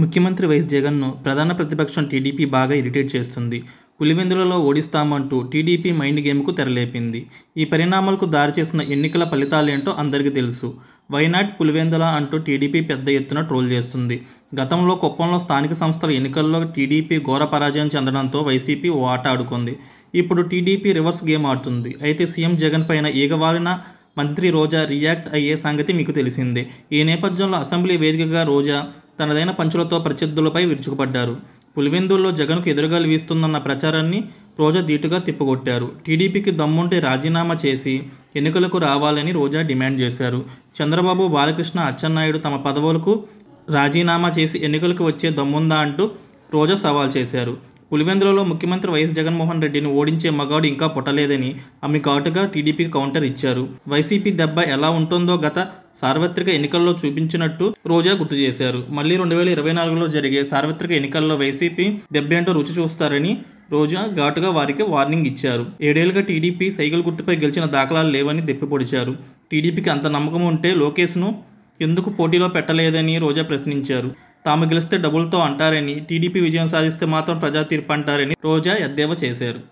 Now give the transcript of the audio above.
ముఖ్యమంత్రి వైఎస్ జగన్ను ప్రధాన ప్రతిపక్షం టీడీపీ బాగా ఇరిటేట్ చేస్తుంది పులివెందులలో ఓడిస్తామంటూ టీడీపీ మైండ్ గేమ్కు తెరలేపింది ఈ పరిణామాలకు చేసిన ఎన్నికల ఫలితాలేంటో అందరికీ తెలుసు వైనాడ్ పులివెందుల అంటూ టీడీపీ పెద్ద ఎత్తున ట్రోల్ చేస్తుంది గతంలో కుప్పంలో స్థానిక సంస్థల ఎన్నికల్లో టీడీపీ ఘోర పరాజయం చెందడంతో వైసీపీ ఓ ఆట ఆడుకుంది ఇప్పుడు టీడీపీ రివర్స్ గేమ్ ఆడుతుంది అయితే సీఎం జగన్ పైన ఈగవారిన మంత్రి రోజా రియాక్ట్ అయ్యే సంగతి మీకు తెలిసిందే ఈ నేపథ్యంలో అసెంబ్లీ వేదికగా రోజా తనదైన పంచులతో ప్రత్యర్థులపై విరుచుకుపడ్డారు పులివెందుల్లో జగన్కు ఎదురుగాలు వీస్తుందన్న ప్రచారాన్ని రోజా ధీటుగా తిప్పగొట్టారు టీడీపీకి దమ్ముంటే రాజీనామా చేసి ఎన్నికలకు రావాలని రోజా డిమాండ్ చేశారు చంద్రబాబు బాలకృష్ణ అచ్చెన్నాయుడు తమ పదవులకు రాజీనామా చేసి ఎన్నికలకు వచ్చే దమ్ముందా అంటూ రోజా సవాల్ చేశారు పులివెందులలో ముఖ్యమంత్రి వైఎస్ జగన్మోహన్ రెడ్డిని ఓడించే మగాడు ఇంకా పుట్టలేదని ఆమె ఘాటుగా టీడీపీ కౌంటర్ ఇచ్చారు వైసీపీ దెబ్బ ఎలా ఉంటుందో గత సార్వత్రిక ఎన్నికల్లో చూపించినట్టు రోజా గుర్తు చేశారు మళ్ళీ రెండు వేల ఇరవై నాలుగులో జరిగే సార్వత్రిక ఎన్నికల్లో వైసీపీ దెబ్బేంటో రుచి చూస్తారని రోజా ఘాటుగా వారికి వార్నింగ్ ఇచ్చారు ఏడేళ్లుగా టీడీపీ సైకిల్ గుర్తుపై గెలిచిన దాఖలాలు లేవని దెప్పిపొడిచారు టీడీపీకి అంత నమ్మకం ఉంటే లోకేష్ను ఎందుకు పోటీలో పెట్టలేదని రోజా ప్రశ్నించారు తాము గెలిస్తే డబుల్తో అంటారని టీడీపీ విజయం సాధిస్తే మాత్రం ప్రజా తీర్పు అంటారని రోజా ఎద్దేవా చేశారు